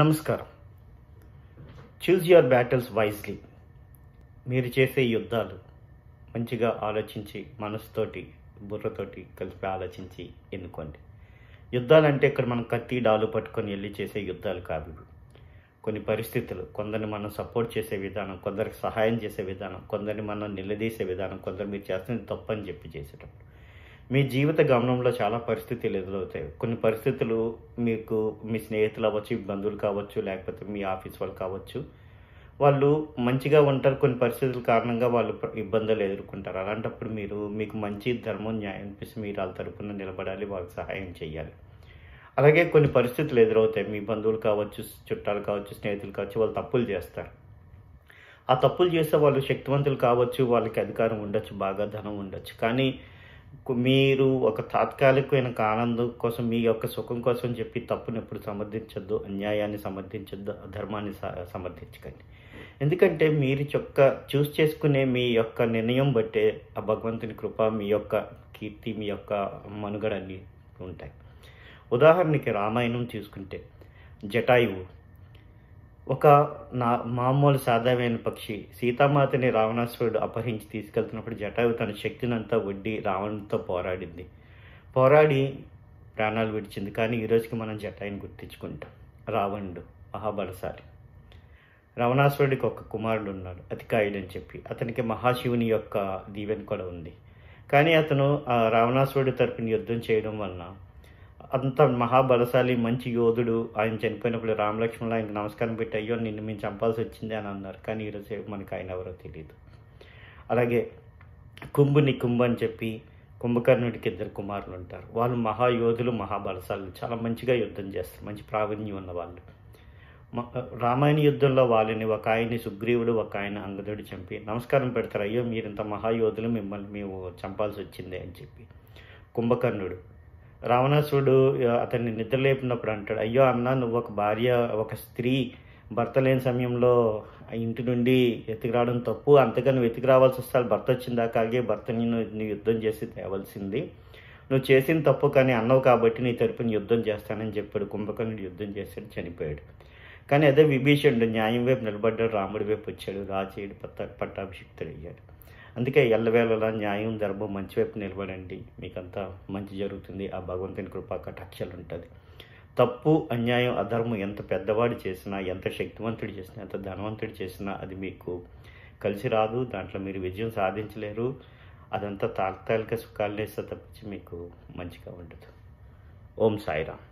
నమస్కారం choose your battles wisely మీరు చేసే యుద్ధాలు మంచిగా ఆలోచించి మనసుతోటి బుర్రతోటి కలిపి ఆలోచించి ఎన్నుకోండి యుద్ధాలంటే ఇక్కడ మనం కత్తి డాలు పట్టుకొని వెళ్ళి చేసే యుద్ధాలు కాదు కొన్ని పరిస్థితులు కొందరిని మనం సపోర్ట్ చేసే విధానం కొందరికి సహాయం చేసే విధానం కొందరిని మనం నిలదీసే విధానం కొందరు మీరు చేస్తున్నది తప్పని చెప్పి చేసేటప్పుడు మీ జీవిత గమనంలో చాలా పరిస్థితులు ఎదురవుతాయి కొన్ని పరిస్థితులు మీకు మీ స్నేహితులు అవ్వచ్చు బంధువులు కావచ్చు లేకపోతే మీ ఆఫీస్ వాళ్ళు కావచ్చు వాళ్ళు మంచిగా ఉంటారు కొన్ని పరిస్థితుల కారణంగా వాళ్ళు ఇబ్బందులు ఎదుర్కొంటారు అలాంటప్పుడు మీరు మీకు మంచి ధర్మం న్యాయం అనిపిస్తే మీరు వాళ్ళ తరపున నిలబడాలి వాళ్ళకి సహాయం చేయాలి అలాగే కొన్ని పరిస్థితులు ఎదురవుతాయి మీ బంధువులు కావచ్చు చుట్టాలు కావచ్చు స్నేహితులు కావచ్చు వాళ్ళు తప్పులు చేస్తారు ఆ తప్పులు చేస్తే వాళ్ళు శక్తివంతులు కావచ్చు వాళ్ళకి అధికారం ఉండొచ్చు బాగా ధనం ఉండొచ్చు కానీ మీరు ఒక తాత్కాలికమైన ఆనందం కోసం మీ యొక్క సుఖం కోసం చెప్పి తప్పుని ఎప్పుడు సమర్థించొద్దు అన్యాయాన్ని సమర్థించొద్దు అధర్మాన్ని సమర్థించకండి ఎందుకంటే మీరు చొక్క చూస్ చేసుకునే మీ యొక్క నిర్ణయం బట్టే ఆ భగవంతుని కృప మీ యొక్క కీర్తి మీ యొక్క మనుగడ అన్నీ ఉంటాయి ఉదాహరణకి రామాయణం తీసుకుంటే జటాయువు ఒక నా మామూలు సాధమైన పక్షి సీతామాతని రావణాసురుడు అపహరించి తీసుకెళ్తున్నప్పుడు జటాయు తన శక్తినంతా ఒడ్డి రావణుతో పోరాడింది పోరాడి ప్రాణాలు విడిచింది కానీ ఈరోజుకి మనం జటాయుని గుర్తించుకుంటాం రావణుడు మహాబలశాలి రావణాసురుడికి ఒక కుమారుడు ఉన్నాడు అతికాయుడు అని చెప్పి అతనికి మహాశివుని యొక్క దీవెన కూడా ఉంది కానీ అతను రావణాసురుడి తరపున యుద్ధం చేయడం వలన అంత మహాబలశాలి మంచి యోధుడు ఆయన చనిపోయినప్పుడు రామలక్ష్మణ్ ఆయనకు నమస్కారం పెట్టి అయ్యో నిన్ను మేము చంపాల్సి వచ్చింది అని అన్నారు కానీ ఈరోజు మనకు ఆయన ఎవరో తెలియదు అలాగే కుంభుని కుంభ అని చెప్పి కుంభకర్ణుడికి ఇద్దరు కుమారులు ఉంటారు వాళ్ళు మహాయోధులు మహాబలశాలు చాలా మంచిగా యుద్ధం చేస్తారు మంచి ప్రావీణ్యం ఉన్న వాళ్ళు రామాయణ యుద్ధంలో వాళ్ళని ఒక ఆయన్ని సుగ్రీవుడు ఒక ఆయన అంగదుడు చంపి నమస్కారం పెడతారు అయ్యో మీరింత మహాయోధులు మిమ్మల్ని మేము చంపాల్సి వచ్చింది అని చెప్పి కుంభకర్ణుడు రావణాసుడు అతన్ని నిద్రలేపినప్పుడు అంటాడు అయ్యో అన్న నువ్వు ఒక భార్య ఒక స్త్రీ భర్త లేని సమయంలో ఇంటి నుండి వెతికిరావడం తప్పు అంతగా నువ్వు ఎతికి రావాల్సి వస్తే భర్త వచ్చిందాక అలాగే భర్తని నువ్వు యుద్ధం చేసి తేవలసింది నువ్వు చేసిన తప్పు కానీ అన్నవు కాబట్టి నీ తరపున యుద్ధం చేస్తానని చెప్పాడు కుంభకర్ణుడు యుద్ధం చేశాడు చనిపోయాడు కానీ అదే విభీషణుడు న్యాయం వైపు నిలబడ్డాడు రాముడి వైపు వచ్చాడు రాజేయుడు పట్ట పట్టాభిషిక్తుడు అయ్యాడు అందుకే ఎల్లవేళలా న్యాయం ధర్మం వైపు నిలబడండి మీకంతా మంచి జరుగుతుంది ఆ భగవంతుని కృప కటాక్షలు ఉంటుంది తప్పు అన్యాయం అధర్మం ఎంత పెద్దవాడు చేసినా ఎంత శక్తివంతుడు చేసినా ఎంత ధనవంతుడు చేసినా అది మీకు కలిసి రాదు దాంట్లో మీరు విజయం సాధించలేరు అదంతా తాత్కాలిక సుఖాలనేస్తే తప్పించి మీకు మంచిగా ఉండదు ఓం సాయిరామ్